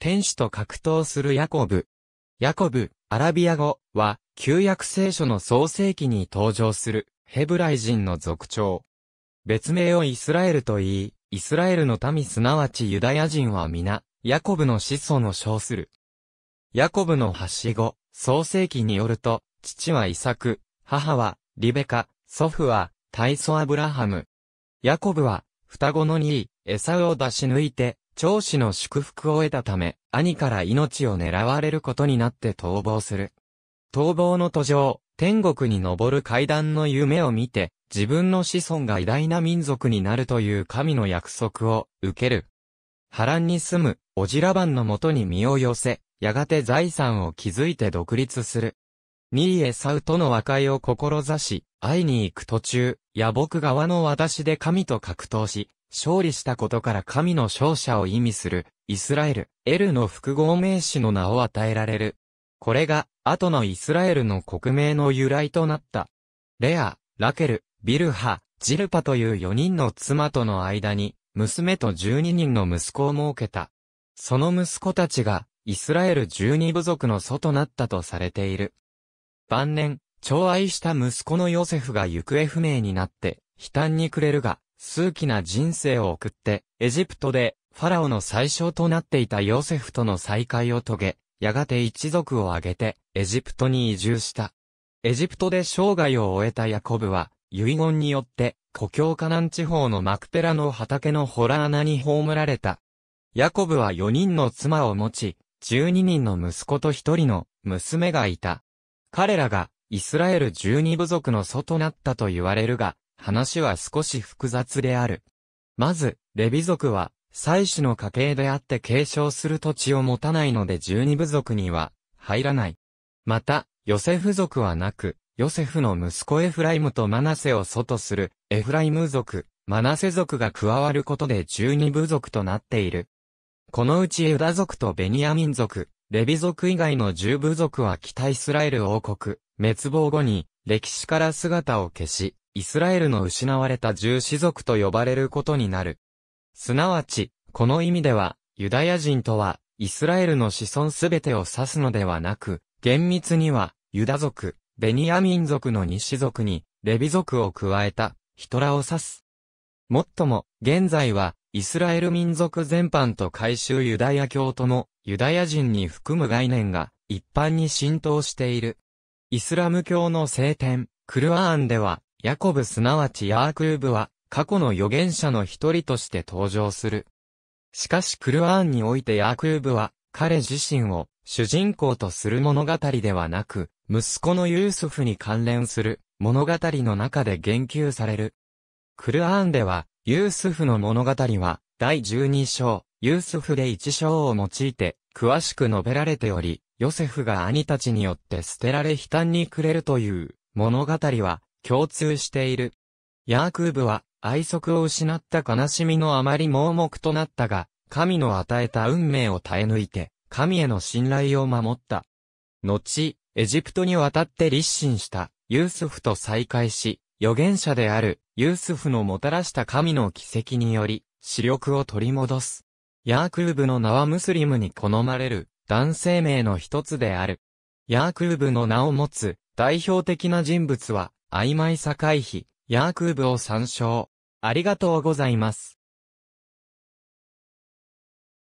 天使と格闘するヤコブ。ヤコブ、アラビア語は、旧約聖書の創世記に登場する、ヘブライ人の族長。別名をイスラエルと言い、イスラエルの民すなわちユダヤ人は皆、ヤコブの子孫を称する。ヤコブの発し後、創世記によると、父はイサク、母は、リベカ、祖父は、タイソアブラハム。ヤコブは、双子の兄、エサウを出し抜いて、長子の祝福を得たため、兄から命を狙われることになって逃亡する。逃亡の途上、天国に登る階段の夢を見て、自分の子孫が偉大な民族になるという神の約束を受ける。波乱に住む、オジラバンのもとに身を寄せ、やがて財産を築いて独立する。ニーエサウとの和解を志し、会いに行く途中、野木側の私で神と格闘し、勝利したことから神の勝者を意味する、イスラエル、エルの複合名詞の名を与えられる。これが、後のイスラエルの国名の由来となった。レア、ラケル、ビルハ、ジルパという4人の妻との間に、娘と12人の息子を設けた。その息子たちが、イスラエル12部族の祖となったとされている。晩年、超愛した息子のヨセフが行方不明になって、悲嘆に暮れるが、数奇な人生を送って、エジプトでファラオの最小となっていたヨセフとの再会を遂げ、やがて一族を挙げてエジプトに移住した。エジプトで生涯を終えたヤコブは、遺言によって故郷カナン地方のマクペラの畑のホラー穴に葬られた。ヤコブは4人の妻を持ち、12人の息子と1人の娘がいた。彼らがイスラエル12部族の祖となったと言われるが、話は少し複雑である。まず、レビ族は、祭祀の家系であって継承する土地を持たないので十二部族には入らない。また、ヨセフ族はなく、ヨセフの息子エフライムとマナセを祖とするエフライム族、マナセ族が加わることで十二部族となっている。このうちユダ族とベニヤミン族、レビ族以外の十部族は北イスラエル王国、滅亡後に歴史から姿を消し、イスラエルの失われた十子族と呼ばれることになる。すなわち、この意味では、ユダヤ人とは、イスラエルの子孫すべてを指すのではなく、厳密には、ユダ族、ベニヤ民族の二子族に、レビ族を加えた、ヒトラを指す。もっとも、現在は、イスラエル民族全般と改宗ユダヤ教とも、ユダヤ人に含む概念が、一般に浸透している。イスラム教の聖典、クルアーンでは、ヤコブすなわちヤークーブは、過去の預言者の一人として登場する。しかしクルアーンにおいてヤークーブは、彼自身を主人公とする物語ではなく、息子のユースフに関連する物語の中で言及される。クルアーンでは、ユースフの物語は、第12章、ユースフで1章を用いて、詳しく述べられており、ヨセフが兄たちによって捨てられ悲嘆にくれるという物語は、共通している。ヤークーブは、愛息を失った悲しみのあまり盲目となったが、神の与えた運命を耐え抜いて、神への信頼を守った。後、エジプトに渡って立身したユースフと再会し、預言者であるユースフのもたらした神の奇跡により、視力を取り戻す。ヤークーブの名はムスリムに好まれる男性名の一つである。ヤークーブの名を持つ代表的な人物は、曖昧さ回避、ヤークーブを参照。ありがとうございます。